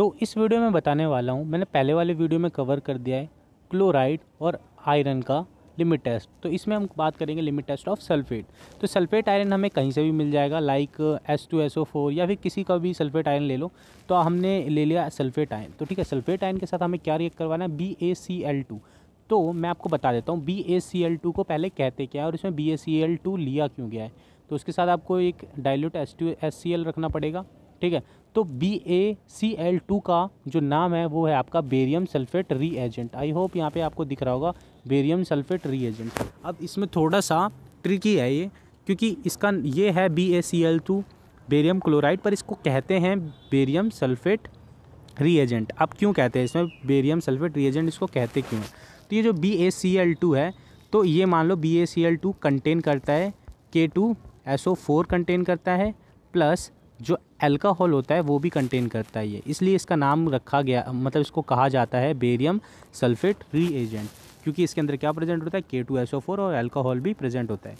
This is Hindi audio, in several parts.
तो इस वीडियो में बताने वाला हूँ मैंने पहले वाले वीडियो में कवर कर दिया है क्लोराइड और आयरन का लिमिट टेस्ट तो इसमें हम बात करेंगे लिमिट टेस्ट ऑफ सल्फेट तो सल्फेट आयरन हमें कहीं से भी मिल जाएगा like S two S O four या फिर किसी का भी सल्फेट आयरन ले लो तो हमने ले लिया सल्फेट आयन तो ठीक है सल्फेट आयन के साथ हमें क्या रिएक्ट करवाना है B A C L two तो मैं आपको बता देता हूँ B A C L two को पहले कहते क्या है और इसमें B A C L two लिया क्यों गया है तो उसके साथ आपको एक dilute S two S C L रखना पड़ेगा ठीक है तो B A C L two का जो नाम है वो है आपका barium sulphate reagent I hope यहाँ पे आपको दिख रहा होगा बेरियम सल्फेट रीएजेंट अब इसमें थोड़ा सा ट्रिकी है ये क्योंकि इसका ये है B A C L two barium chloride पर इसको कहते हैं बेरियम सल्फेट रीएजेंट अब क्यों कहते हैं इसमें बेरियम सल्फेट रीएजेंट इसको कहते क्यों तो ये जो B A C L two है तो ये मान लो B A C L two contain करता है K two S O four contain करता है प्लस जो अल्कोहल होता है वो भी कंटेन करता है ये इसलिए इसका नाम रखा गया मतलब इसको कहा जाता है बेरियम सल्फेट रीएजेंट क्योंकि इसके अंदर क्या प्रेजेंट होता है K two S O four और एल्कोहल भी प्रेजेंट होता है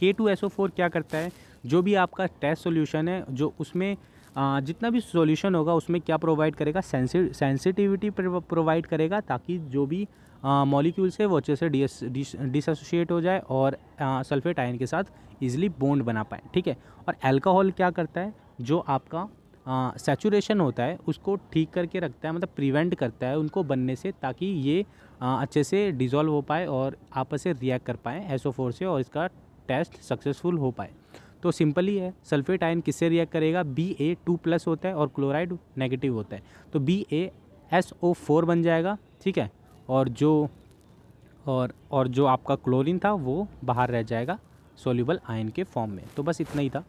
K two S O four क्या करता है जो भी आपका टेस्ट सोल्यूशन है जो उसमें जितना भी सॉल्यूशन होगा उसमें क्या प्रोवाइड करेगा सेंसिटिविटी प्रोवाइड करेगा ताकि जो भी मॉलिक्यूल से वो अच्छे से डिस डिसोसिएट हो जाए और सल्फेट आयन के साथ ईजिली बॉन्ड बना पाए ठीक है और अल्कोहल क्या करता है जो आपका सेचुरेशन होता है उसको ठीक करके रखता है मतलब प्रिवेंट करता है उनको बनने से ताकि ये आ, अच्छे से डिज़ोल्व हो पाए और आपस से रिएक्ट कर पाएँ एसओ फोर से और इसका टेस्ट सक्सेसफुल हो पाए तो सिंपल ही है सल्फेट आयन किससे रिएक्ट करेगा बी ए टू प्लस होता है और क्लोराइड नेगेटिव होता है तो B A S O four बन जाएगा ठीक है और जो और और जो आपका क्लोरीन था वो बाहर रह जाएगा सोल्यूबल आयन के फॉर्म में तो बस इतना ही था